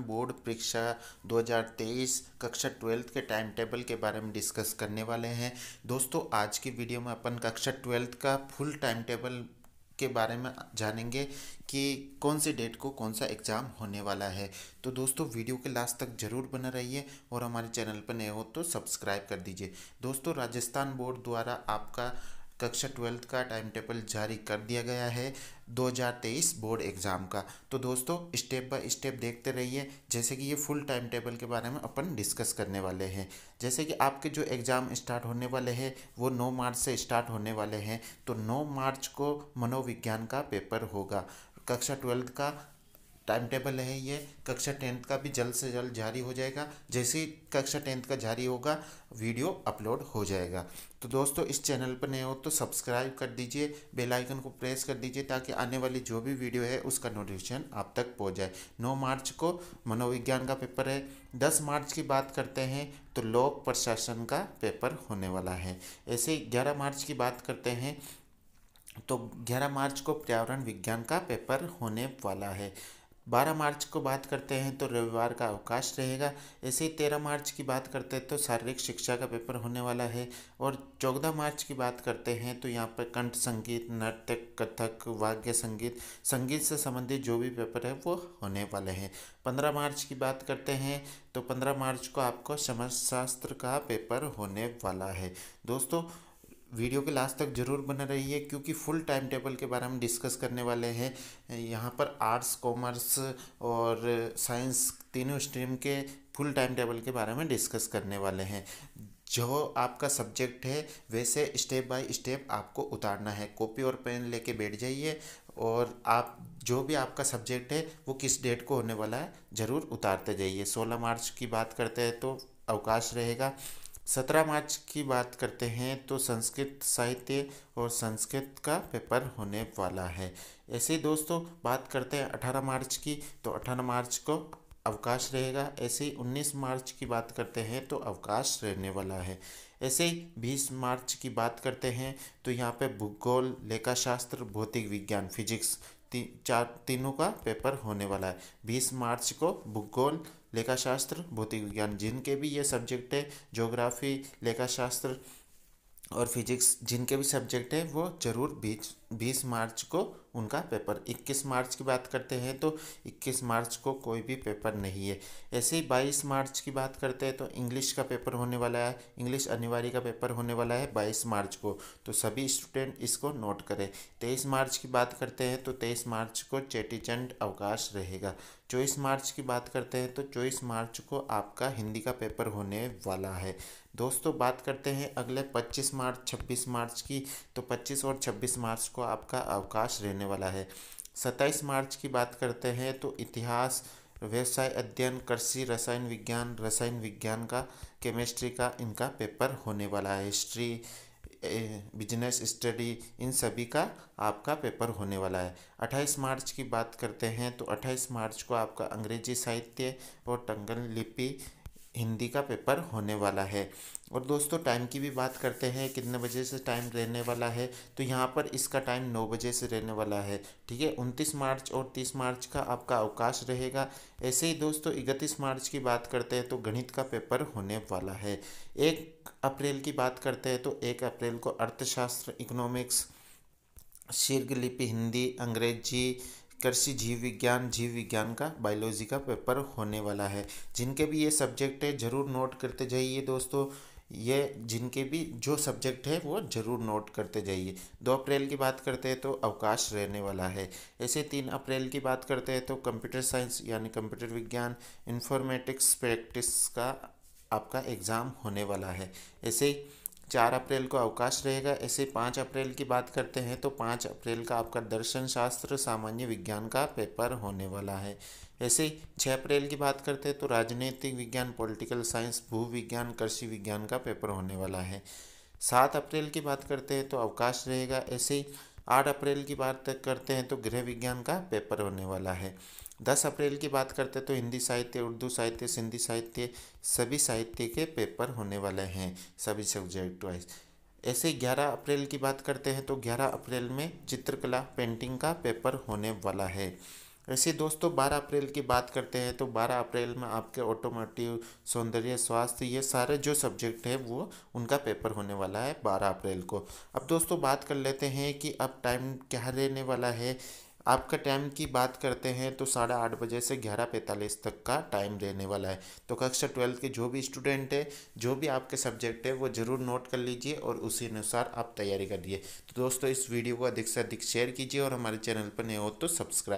board परीक्षा 2023 कक्षा twelfth के टाइम टेबल के बारे में डिस्कस करने वाले हैं दोस्तों आज की वीडियो में अपन कक्षा ट्वेल्थ का फुल टाइम टेबल के बारे में जानेंगे कि कौन से डेट को कौन सा एग्ज़ाम होने वाला है तो दोस्तों वीडियो के लास्ट तक ज़रूर बना रहिए और हमारे चैनल पर नए हो तो सब्सक्राइब कर दीजिए दोस्तों राजस्थान बोर्ड द्वारा आपका कक्षा ट्वेल्थ का टाइम टेबल जारी कर दिया गया है 2023 बोर्ड एग्ज़ाम का तो दोस्तों स्टेप बाय स्टेप देखते रहिए जैसे कि ये फुल टाइम टेबल के बारे में अपन डिस्कस करने वाले हैं जैसे कि आपके जो एग्ज़ाम स्टार्ट होने वाले हैं वो 9 मार्च से स्टार्ट होने वाले हैं तो 9 मार्च को मनोविज्ञान का पेपर होगा कक्षा ट्वेल्थ का टाइम टेबल है ये कक्षा टेंथ का भी जल्द से जल्द जारी हो जाएगा जैसे ही कक्षा टेंथ का जारी होगा वीडियो अपलोड हो जाएगा तो दोस्तों इस चैनल पर नए हो तो सब्सक्राइब कर दीजिए बेल आइकन को प्रेस कर दीजिए ताकि आने वाली जो भी वीडियो है उसका नोटिफिकेशन आप तक पहुंच जाए 9 मार्च को मनोविज्ञान का पेपर है 10 मार्च की बात करते हैं तो लोक प्रशासन का पेपर होने वाला है ऐसे ग्यारह मार्च की बात करते हैं तो ग्यारह मार्च को पर्यावरण विज्ञान का पेपर होने वाला है बारह मार्च को बात करते हैं तो रविवार का अवकाश रहेगा ऐसे ही तेरह मार्च की बात करते हैं तो शारीरिक शिक्षा का पेपर होने वाला है और चौदह मार्च की बात करते हैं तो यहाँ पर कंठ संगीत नृत्य कथक वाद्य संगीत संगीत से संबंधित जो भी पेपर है वो होने वाले हैं पंद्रह मार्च की बात करते हैं तो पंद्रह मार्च को आपको समाजशास्त्र का पेपर होने वाला है दोस्तों वीडियो के लास्ट तक ज़रूर बना रहिए क्योंकि फुल टाइम टेबल के बारे में डिस्कस करने वाले हैं यहाँ पर आर्ट्स कॉमर्स और साइंस तीनों स्ट्रीम के फुल टाइम टेबल के बारे में डिस्कस करने वाले हैं जो आपका सब्जेक्ट है वैसे स्टेप बाय स्टेप आपको उतारना है कॉपी और पेन लेके बैठ जाइए और आप जो भी आपका सब्जेक्ट है वो किस डेट को होने वाला है ज़रूर उतारते जाइए सोलह मार्च की बात करते हैं तो अवकाश रहेगा सत्रह मार्च की बात करते हैं तो संस्कृत साहित्य और संस्कृत का पेपर होने वाला है ऐसे दोस्तों बात करते हैं अठारह मार्च की तो अठारह मार्च को अवकाश रहेगा ऐसे ही उन्नीस मार्च की बात करते हैं तो अवकाश रहने वाला है ऐसे ही बीस मार्च की बात करते हैं तो यहाँ पे भूगोल लेखाशास्त्र भौतिक विज्ञान फिजिक्स ती, चार तीनों का पेपर होने वाला है बीस मार्च को भूगोल लेखाशास्त्र भौतिक विज्ञान जिनके भी ये सब्जेक्ट है ज्योग्राफी लेखाशास्त्र और फिजिक्स जिनके भी सब्जेक्ट हैं वो ज़रूर बीस बीस मार्च को उनका पेपर 21 मार्च की बात करते हैं तो 21 मार्च को कोई भी पेपर नहीं है ऐसे ही 22 मार्च की बात करते हैं तो इंग्लिश का पेपर होने वाला है इंग्लिश अनिवार्य का पेपर होने वाला है 22 मार्च को तो सभी स्टूडेंट इसको नोट करें 23 मार्च की बात करते हैं तो 23 मार्च को चेटीचंड अवकाश रहेगा चौबीस मार्च की बात करते हैं तो चौबीस मार्च को आपका हिंदी का पेपर होने वाला है दोस्तों बात करते हैं अगले 25 मार्च 26 मार्च की तो 25 और 26 मार्च को आपका अवकाश रहने वाला है 27 मार्च की बात करते हैं तो इतिहास व्यवसाय अध्ययन कृषि रसायन विज्ञान रसायन विज्ञान का केमिस्ट्री का इनका पेपर होने वाला है हिस्ट्री बिजनेस स्टडी इन सभी का आपका पेपर होने वाला है 28 मार्च की बात करते हैं तो 28 मार्च को आपका अंग्रेजी साहित्य और टंगन लिपि हिंदी का पेपर होने वाला है और दोस्तों टाइम की भी बात करते हैं कितने बजे से टाइम रहने वाला है तो यहाँ पर इसका टाइम नौ बजे से रहने वाला है ठीक है उनतीस मार्च और तीस मार्च का आपका अवकाश रहेगा ऐसे ही दोस्तों इकतीस मार्च की बात करते हैं तो गणित का पेपर होने वाला है एक अप्रैल की बात करते हैं तो एक अप्रैल को अर्थशास्त्र इकोनॉमिक्स शीर्घ लिपि हिंदी अंग्रेजी कृषि जीव विज्ञान जीव विज्ञान का बायोलॉजी का पेपर होने वाला है जिनके भी ये सब्जेक्ट है ज़रूर नोट करते जाइए दोस्तों ये जिनके भी जो सब्जेक्ट है वो ज़रूर नोट करते जाइए दो अप्रैल की बात करते हैं तो अवकाश रहने वाला है ऐसे तीन अप्रैल की बात करते हैं तो कंप्यूटर साइंस यानी कंप्यूटर विज्ञान इन्फॉर्मेटिक्स प्रैक्टिस का आपका एग्ज़ाम होने वाला है ऐसे ही चार अप्रैल को अवकाश रहेगा ऐसे पाँच अप्रैल की बात करते हैं तो पाँच अप्रैल का आपका दर्शन शास्त्र सामान्य विज्ञान का पेपर होने वाला है ऐसे ही छः अप्रैल की बात करते हैं तो राजनीतिक विज्ञान पॉलिटिकल साइंस भू विज्ञान कृषि विज्ञान का पेपर होने वाला है सात अप्रैल की बात करते हैं तो अवकाश रहेगा ऐसे ही आठ अप्रैल की बात करते हैं तो गृह विज्ञान का पेपर होने वाला है दस अप्रैल की बात करते हैं तो हिंदी साहित्य उर्दू साहित्य सिंधी साहित्य सभी साहित्य के पेपर होने वाले हैं सभी सब्जेक्ट वाइज ऐसे ग्यारह अप्रैल की बात करते हैं तो ग्यारह अप्रैल में चित्रकला पेंटिंग का पेपर होने वाला है ऐसे दोस्तों बारह अप्रैल की बात करते हैं तो बारह अप्रैल में आपके ऑटोमोटिव सौंदर्य स्वास्थ्य ये सारे जो सब्जेक्ट है वो उनका पेपर होने वाला है बारह अप्रैल को अब दोस्तों बात कर लेते हैं कि अब टाइम क्या रहने वाला है आपका टाइम की बात करते हैं तो साढ़े आठ बजे से ग्यारह पैंतालीस तक का टाइम रहने वाला है तो कक्षा ट्वेल्थ के जो भी स्टूडेंट है जो भी आपके सब्जेक्ट है वो ज़रूर नोट कर लीजिए और उसी अनुसार आप तैयारी करिए तो दोस्तों इस वीडियो को अधिक से अधिक शेयर कीजिए और हमारे चैनल पर नए हो तो सब्सक्राइब